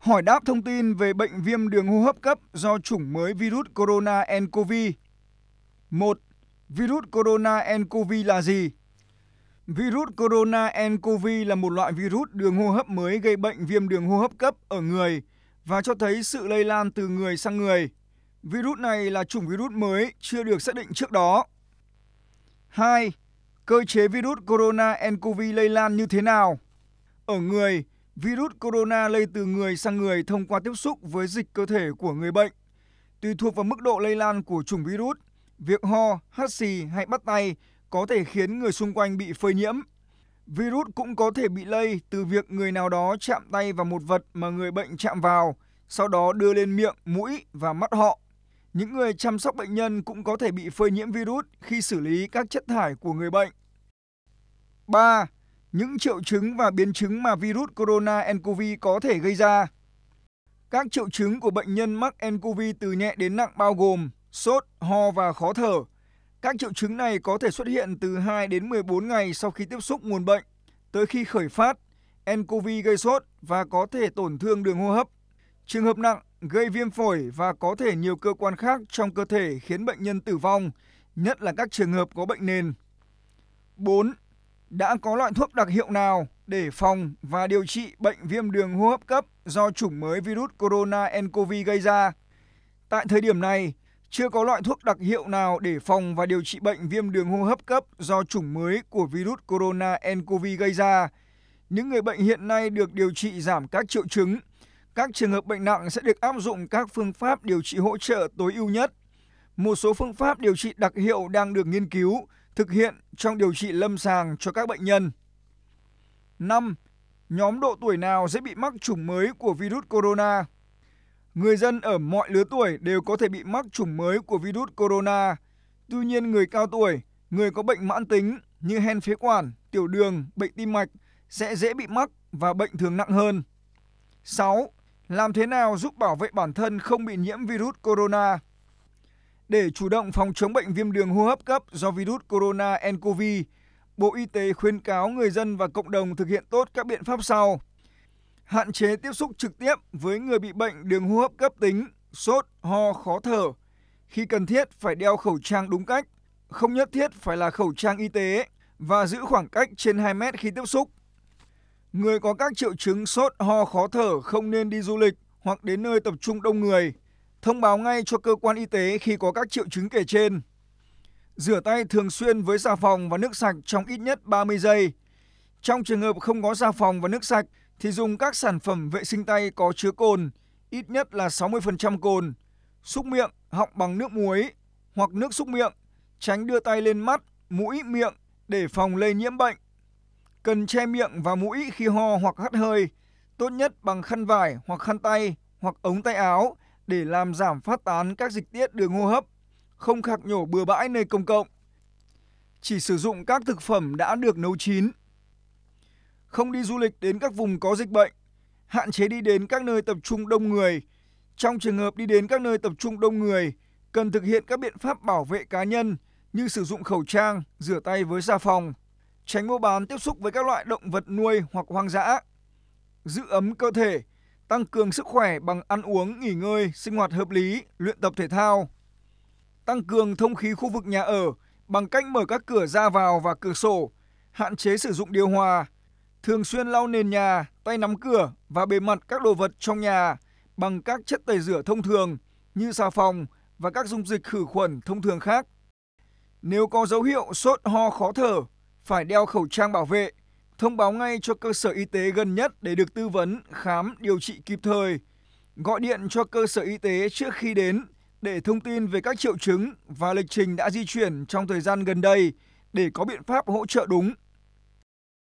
hỏi đáp thông tin về bệnh viêm đường hô hấp cấp do chủng mới virus corona nCoV. 1. Virus corona nCoV là gì? Virus corona nCoV là một loại virus đường hô hấp mới gây bệnh viêm đường hô hấp cấp ở người và cho thấy sự lây lan từ người sang người. Virus này là chủng virus mới chưa được xác định trước đó. 2. Cơ chế virus corona nCoV lây lan như thế nào? Ở người, virus corona lây từ người sang người thông qua tiếp xúc với dịch cơ thể của người bệnh. Tùy thuộc vào mức độ lây lan của chủng virus, việc ho, hắt xì hay bắt tay có thể khiến người xung quanh bị phơi nhiễm. Virus cũng có thể bị lây từ việc người nào đó chạm tay vào một vật mà người bệnh chạm vào, sau đó đưa lên miệng, mũi và mắt họ. Những người chăm sóc bệnh nhân cũng có thể bị phơi nhiễm virus khi xử lý các chất thải của người bệnh. 3 những triệu chứng và biến chứng mà virus corona nCoV có thể gây ra. Các triệu chứng của bệnh nhân mắc nCoV từ nhẹ đến nặng bao gồm sốt, ho và khó thở. Các triệu chứng này có thể xuất hiện từ 2 đến 14 ngày sau khi tiếp xúc nguồn bệnh, tới khi khởi phát, nCoV gây sốt và có thể tổn thương đường hô hấp. Trường hợp nặng gây viêm phổi và có thể nhiều cơ quan khác trong cơ thể khiến bệnh nhân tử vong, nhất là các trường hợp có bệnh nền. 4 đã có loại thuốc đặc hiệu nào để phòng và điều trị bệnh viêm đường hô hấp cấp do chủng mới virus corona ncov gây ra. Tại thời điểm này, chưa có loại thuốc đặc hiệu nào để phòng và điều trị bệnh viêm đường hô hấp cấp do chủng mới của virus corona ncov gây ra. Những người bệnh hiện nay được điều trị giảm các triệu chứng. Các trường hợp bệnh nặng sẽ được áp dụng các phương pháp điều trị hỗ trợ tối ưu nhất. Một số phương pháp điều trị đặc hiệu đang được nghiên cứu, thực hiện trong điều trị lâm sàng cho các bệnh nhân. 5. Nhóm độ tuổi nào sẽ bị mắc chủng mới của virus corona? Người dân ở mọi lứa tuổi đều có thể bị mắc chủng mới của virus corona. Tuy nhiên, người cao tuổi, người có bệnh mãn tính như hen phế quản, tiểu đường, bệnh tim mạch sẽ dễ bị mắc và bệnh thường nặng hơn. 6. Làm thế nào giúp bảo vệ bản thân không bị nhiễm virus corona? Để chủ động phòng chống bệnh viêm đường hô hấp cấp do virus corona nCoV, Bộ Y tế khuyên cáo người dân và cộng đồng thực hiện tốt các biện pháp sau. Hạn chế tiếp xúc trực tiếp với người bị bệnh đường hô hấp cấp tính, sốt, ho, khó thở. Khi cần thiết phải đeo khẩu trang đúng cách, không nhất thiết phải là khẩu trang y tế và giữ khoảng cách trên 2 mét khi tiếp xúc. Người có các triệu chứng sốt, ho, khó thở không nên đi du lịch hoặc đến nơi tập trung đông người Thông báo ngay cho cơ quan y tế khi có các triệu chứng kể trên. Rửa tay thường xuyên với xà phòng và nước sạch trong ít nhất 30 giây. Trong trường hợp không có xà phòng và nước sạch thì dùng các sản phẩm vệ sinh tay có chứa cồn, ít nhất là 60% cồn, Súc miệng, họng bằng nước muối hoặc nước súc miệng, tránh đưa tay lên mắt, mũi, miệng để phòng lây nhiễm bệnh. Cần che miệng và mũi khi ho hoặc hắt hơi, tốt nhất bằng khăn vải hoặc khăn tay hoặc ống tay áo để làm giảm phát tán các dịch tiết đường hô hấp, không khạc nhổ bừa bãi nơi công cộng. Chỉ sử dụng các thực phẩm đã được nấu chín. Không đi du lịch đến các vùng có dịch bệnh, hạn chế đi đến các nơi tập trung đông người. Trong trường hợp đi đến các nơi tập trung đông người, cần thực hiện các biện pháp bảo vệ cá nhân như sử dụng khẩu trang, rửa tay với xà phòng, tránh mua bán tiếp xúc với các loại động vật nuôi hoặc hoang dã, giữ ấm cơ thể, tăng cường sức khỏe bằng ăn uống, nghỉ ngơi, sinh hoạt hợp lý, luyện tập thể thao. Tăng cường thông khí khu vực nhà ở bằng cách mở các cửa ra vào và cửa sổ, hạn chế sử dụng điều hòa, thường xuyên lau nền nhà, tay nắm cửa và bề mặt các đồ vật trong nhà bằng các chất tẩy rửa thông thường như xà phòng và các dung dịch khử khuẩn thông thường khác. Nếu có dấu hiệu sốt ho khó thở, phải đeo khẩu trang bảo vệ thông báo ngay cho cơ sở y tế gần nhất để được tư vấn, khám, điều trị kịp thời. Gọi điện cho cơ sở y tế trước khi đến để thông tin về các triệu chứng và lịch trình đã di chuyển trong thời gian gần đây để có biện pháp hỗ trợ đúng.